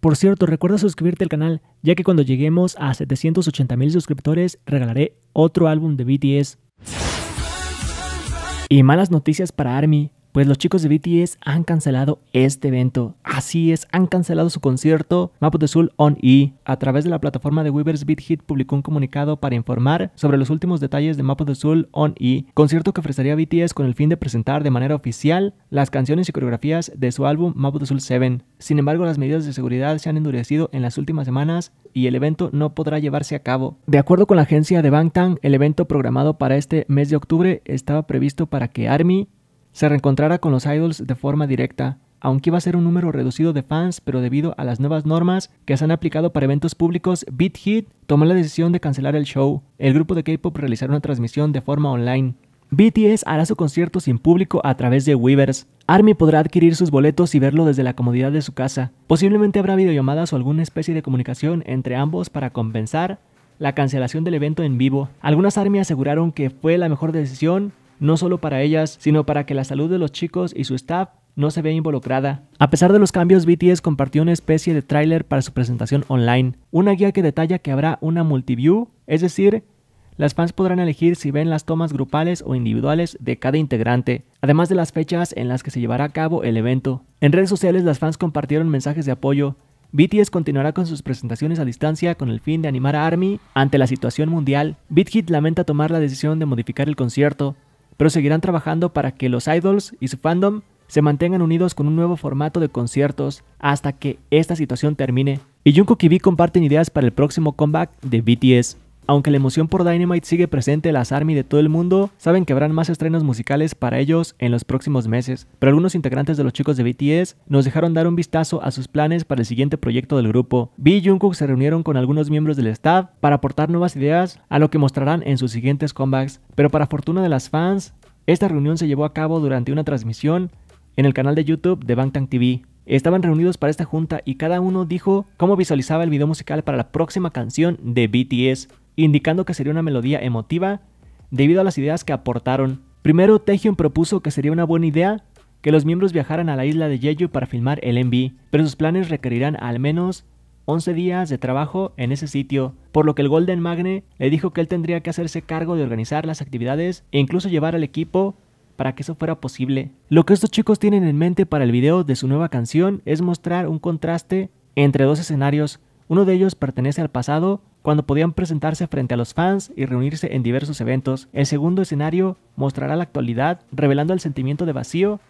Por cierto, recuerda suscribirte al canal, ya que cuando lleguemos a 780 mil suscriptores regalaré otro álbum de BTS. Y malas noticias para ARMY, pues los chicos de BTS han cancelado este evento. Así es, han cancelado su concierto of de Soul on E. A través de la plataforma de Weavers Beat Hit publicó un comunicado para informar sobre los últimos detalles de of de Soul on E, concierto que ofrecería BTS con el fin de presentar de manera oficial las canciones y coreografías de su álbum of de Soul 7. Sin embargo, las medidas de seguridad se han endurecido en las últimas semanas y el evento no podrá llevarse a cabo. De acuerdo con la agencia de Bangtan, el evento programado para este mes de octubre estaba previsto para que ARMY se reencontrara con los idols de forma directa, aunque iba a ser un número reducido de fans, pero debido a las nuevas normas que se han aplicado para eventos públicos, Beat Hit tomó la decisión de cancelar el show. El grupo de K-pop realizará una transmisión de forma online. BTS hará su concierto sin público a través de Weavers. Army podrá adquirir sus boletos y verlo desde la comodidad de su casa. Posiblemente habrá videollamadas o alguna especie de comunicación entre ambos para compensar la cancelación del evento en vivo. Algunas Army aseguraron que fue la mejor decisión no solo para ellas, sino para que la salud de los chicos y su staff no se vea involucrada. A pesar de los cambios, BTS compartió una especie de tráiler para su presentación online, una guía que detalla que habrá una multiview, es decir, las fans podrán elegir si ven las tomas grupales o individuales de cada integrante, además de las fechas en las que se llevará a cabo el evento. En redes sociales las fans compartieron mensajes de apoyo. BTS continuará con sus presentaciones a distancia con el fin de animar a ARMY ante la situación mundial. BitHit lamenta tomar la decisión de modificar el concierto, pero seguirán trabajando para que los idols y su fandom se mantengan unidos con un nuevo formato de conciertos hasta que esta situación termine. Y Jungkook y comparten ideas para el próximo comeback de BTS. Aunque la emoción por Dynamite sigue presente, las ARMY de todo el mundo saben que habrán más estrenos musicales para ellos en los próximos meses, pero algunos integrantes de los chicos de BTS nos dejaron dar un vistazo a sus planes para el siguiente proyecto del grupo. B y Jungkook se reunieron con algunos miembros del staff para aportar nuevas ideas a lo que mostrarán en sus siguientes comebacks, pero para fortuna de las fans, esta reunión se llevó a cabo durante una transmisión en el canal de YouTube de Bangtan TV. Estaban reunidos para esta junta y cada uno dijo cómo visualizaba el video musical para la próxima canción de BTS indicando que sería una melodía emotiva debido a las ideas que aportaron. Primero, Taehyun propuso que sería una buena idea que los miembros viajaran a la isla de Jeju para filmar el MV, pero sus planes requerirán al menos 11 días de trabajo en ese sitio, por lo que el Golden Magne le dijo que él tendría que hacerse cargo de organizar las actividades e incluso llevar al equipo para que eso fuera posible. Lo que estos chicos tienen en mente para el video de su nueva canción es mostrar un contraste entre dos escenarios. Uno de ellos pertenece al pasado cuando podían presentarse frente a los fans y reunirse en diversos eventos, el segundo escenario mostrará la actualidad, revelando el sentimiento de vacío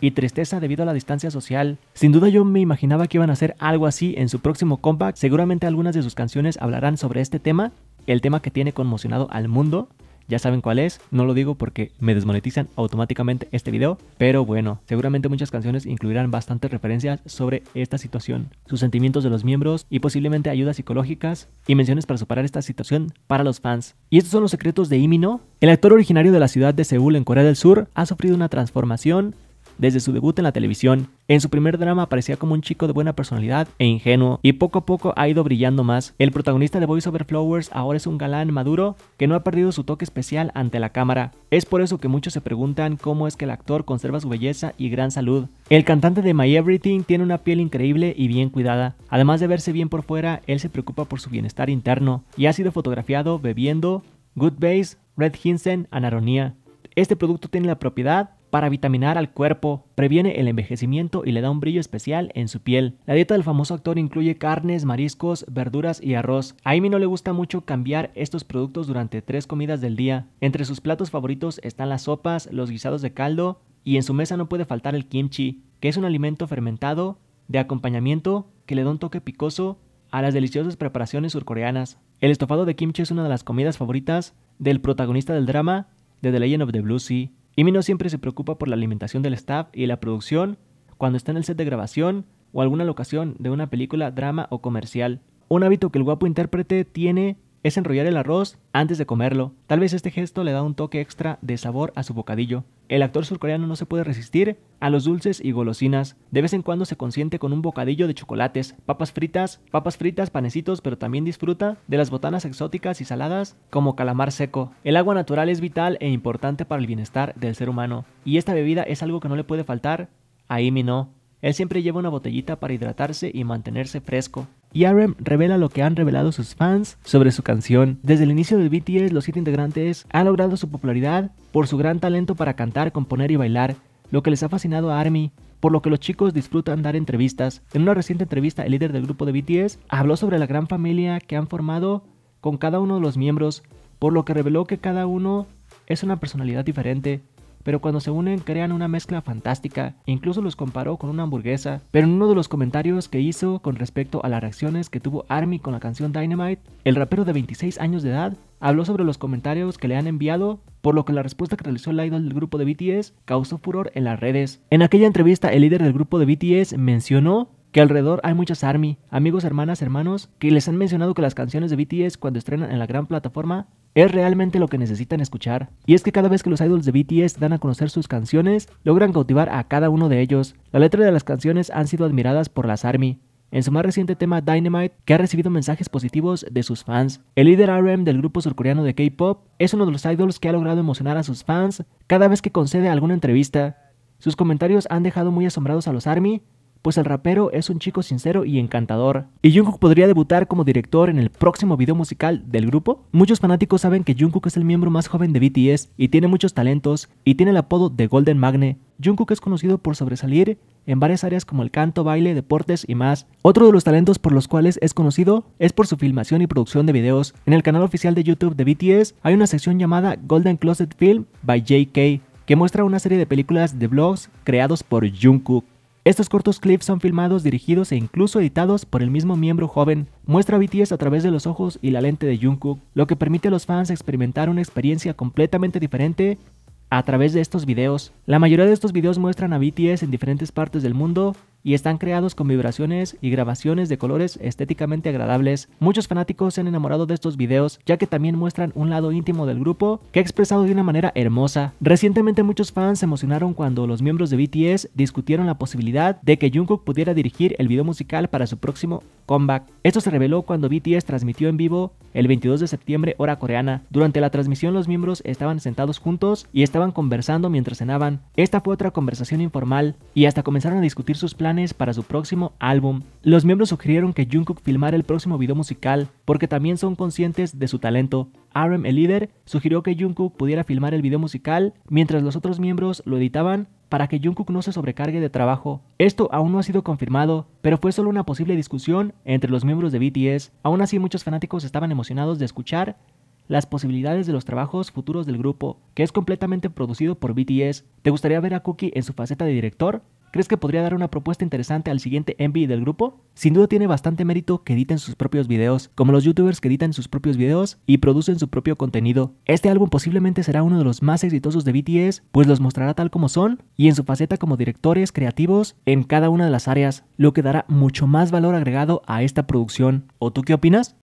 y tristeza debido a la distancia social. Sin duda yo me imaginaba que iban a hacer algo así en su próximo comeback, seguramente algunas de sus canciones hablarán sobre este tema, el tema que tiene conmocionado al mundo, ya saben cuál es, no lo digo porque me desmonetizan automáticamente este video, pero bueno, seguramente muchas canciones incluirán bastantes referencias sobre esta situación, sus sentimientos de los miembros y posiblemente ayudas psicológicas y menciones para superar esta situación para los fans. Y estos son los secretos de Imino. El actor originario de la ciudad de Seúl en Corea del Sur ha sufrido una transformación desde su debut en la televisión, en su primer drama aparecía como un chico de buena personalidad e ingenuo, y poco a poco ha ido brillando más. El protagonista de Voice Over Flowers ahora es un galán maduro que no ha perdido su toque especial ante la cámara. Es por eso que muchos se preguntan cómo es que el actor conserva su belleza y gran salud. El cantante de My Everything tiene una piel increíble y bien cuidada. Además de verse bien por fuera, él se preocupa por su bienestar interno y ha sido fotografiado bebiendo Good Base, Red Hinsen, Anaronía. Este producto tiene la propiedad para vitaminar al cuerpo, previene el envejecimiento y le da un brillo especial en su piel. La dieta del famoso actor incluye carnes, mariscos, verduras y arroz. A Amy no le gusta mucho cambiar estos productos durante tres comidas del día. Entre sus platos favoritos están las sopas, los guisados de caldo y en su mesa no puede faltar el kimchi, que es un alimento fermentado de acompañamiento que le da un toque picoso a las deliciosas preparaciones surcoreanas. El estofado de kimchi es una de las comidas favoritas del protagonista del drama de The Legend of the Blue Sea no siempre se preocupa por la alimentación del staff y la producción cuando está en el set de grabación o alguna locación de una película, drama o comercial. Un hábito que el guapo intérprete tiene es enrollar el arroz antes de comerlo. Tal vez este gesto le da un toque extra de sabor a su bocadillo. El actor surcoreano no se puede resistir a los dulces y golosinas. De vez en cuando se consiente con un bocadillo de chocolates, papas fritas, papas fritas, panecitos, pero también disfruta de las botanas exóticas y saladas como calamar seco. El agua natural es vital e importante para el bienestar del ser humano, y esta bebida es algo que no le puede faltar a Imi no. Él siempre lleva una botellita para hidratarse y mantenerse fresco. Y Yarem revela lo que han revelado sus fans sobre su canción. Desde el inicio de BTS, los siete integrantes han logrado su popularidad por su gran talento para cantar, componer y bailar, lo que les ha fascinado a ARMY, por lo que los chicos disfrutan dar entrevistas. En una reciente entrevista, el líder del grupo de BTS habló sobre la gran familia que han formado con cada uno de los miembros, por lo que reveló que cada uno es una personalidad diferente, pero cuando se unen crean una mezcla fantástica, e incluso los comparó con una hamburguesa, pero en uno de los comentarios que hizo con respecto a las reacciones que tuvo ARMY con la canción Dynamite, el rapero de 26 años de edad habló sobre los comentarios que le han enviado, por lo que la respuesta que realizó el idol del grupo de BTS causó furor en las redes. En aquella entrevista, el líder del grupo de BTS mencionó y alrededor hay muchas ARMY, amigos, hermanas, hermanos, que les han mencionado que las canciones de BTS cuando estrenan en la gran plataforma es realmente lo que necesitan escuchar. Y es que cada vez que los idols de BTS dan a conocer sus canciones, logran cautivar a cada uno de ellos. La letra de las canciones han sido admiradas por las ARMY, en su más reciente tema Dynamite, que ha recibido mensajes positivos de sus fans. El líder RM del grupo surcoreano de K-pop es uno de los idols que ha logrado emocionar a sus fans cada vez que concede alguna entrevista. Sus comentarios han dejado muy asombrados a los ARMY, pues el rapero es un chico sincero y encantador. Y Jungkook podría debutar como director en el próximo video musical del grupo. Muchos fanáticos saben que Jungkook es el miembro más joven de BTS y tiene muchos talentos y tiene el apodo de Golden Magne. Jungkook es conocido por sobresalir en varias áreas como el canto, baile, deportes y más. Otro de los talentos por los cuales es conocido es por su filmación y producción de videos. En el canal oficial de YouTube de BTS hay una sección llamada Golden Closet Film by JK que muestra una serie de películas de vlogs creados por Jungkook. Estos cortos clips son filmados, dirigidos e incluso editados por el mismo miembro joven. Muestra a BTS a través de los ojos y la lente de Jungkook, lo que permite a los fans experimentar una experiencia completamente diferente a través de estos videos. La mayoría de estos videos muestran a BTS en diferentes partes del mundo, y están creados con vibraciones y grabaciones de colores estéticamente agradables. Muchos fanáticos se han enamorado de estos videos ya que también muestran un lado íntimo del grupo que ha expresado de una manera hermosa. Recientemente muchos fans se emocionaron cuando los miembros de BTS discutieron la posibilidad de que Jungkook pudiera dirigir el video musical para su próximo comeback. Esto se reveló cuando BTS transmitió en vivo el 22 de septiembre hora coreana. Durante la transmisión los miembros estaban sentados juntos y estaban conversando mientras cenaban. Esta fue otra conversación informal y hasta comenzaron a discutir sus planes para su próximo álbum, los miembros sugirieron que Jungkook filmara el próximo video musical porque también son conscientes de su talento. RM el líder, sugirió que Jungkook pudiera filmar el video musical mientras los otros miembros lo editaban para que Jungkook no se sobrecargue de trabajo. Esto aún no ha sido confirmado, pero fue solo una posible discusión entre los miembros de BTS. Aún así, muchos fanáticos estaban emocionados de escuchar las posibilidades de los trabajos futuros del grupo, que es completamente producido por BTS. ¿Te gustaría ver a Cookie en su faceta de director? ¿Crees que podría dar una propuesta interesante al siguiente Envy del grupo? Sin duda tiene bastante mérito que editen sus propios videos, como los youtubers que editan sus propios videos y producen su propio contenido. Este álbum posiblemente será uno de los más exitosos de BTS, pues los mostrará tal como son y en su faceta como directores creativos en cada una de las áreas, lo que dará mucho más valor agregado a esta producción. ¿O tú qué opinas?